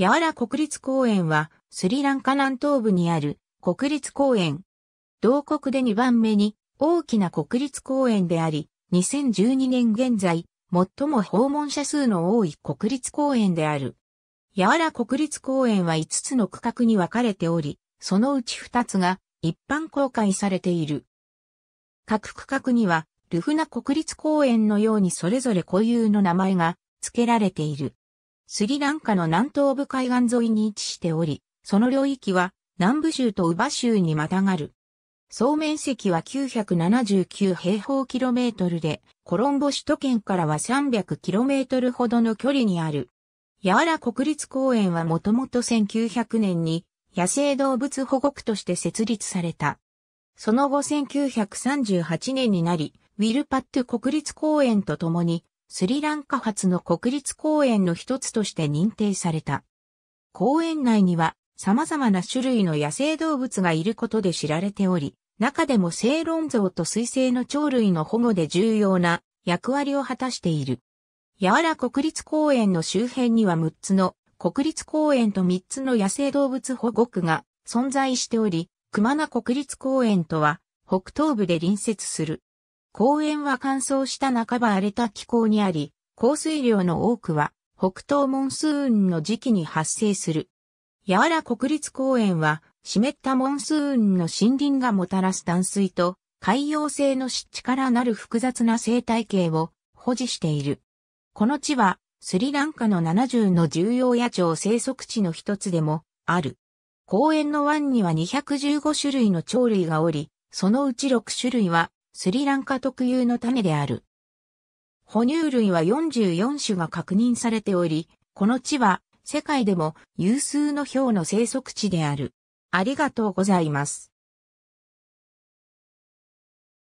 ヤワラ国立公園は、スリランカ南東部にある国立公園。同国で2番目に大きな国立公園であり、2012年現在、最も訪問者数の多い国立公園である。ヤワラ国立公園は5つの区画に分かれており、そのうち2つが一般公開されている。各区画には、ルフナ国立公園のようにそれぞれ固有の名前が付けられている。スリランカの南東部海岸沿いに位置しており、その領域は南部州とウバ州にまたがる。総面積は979平方キロメートルで、コロンボ首都圏からは300キロメートルほどの距離にある。ヤーラ国立公園はもともと1900年に野生動物保護区として設立された。その後1938年になり、ウィルパット国立公園とともにスリランカ発の国立公園の一つとして認定された。公園内には様々な種類の野生動物がいることで知られており、中でもセイロンと水生の鳥類の保護で重要な役割を果たしている。ヤワラ国立公園の周辺には6つの国立公園と3つの野生動物保護区が存在しており、熊名国立公園とは北東部で隣接する。公園は乾燥した半ば荒れた気候にあり、降水量の多くは北東モンスーンの時期に発生する。柔ら国立公園は湿ったモンスーンの森林がもたらす淡水と海洋性の湿地からなる複雑な生態系を保持している。この地はスリランカの70の重要野鳥生息地の一つでもある。公園の湾には215種類の鳥類がおり、そのうち6種類はスリランカ特有の種である。哺乳類は44種が確認されており、この地は世界でも有数の氷の生息地である。ありがとうございます。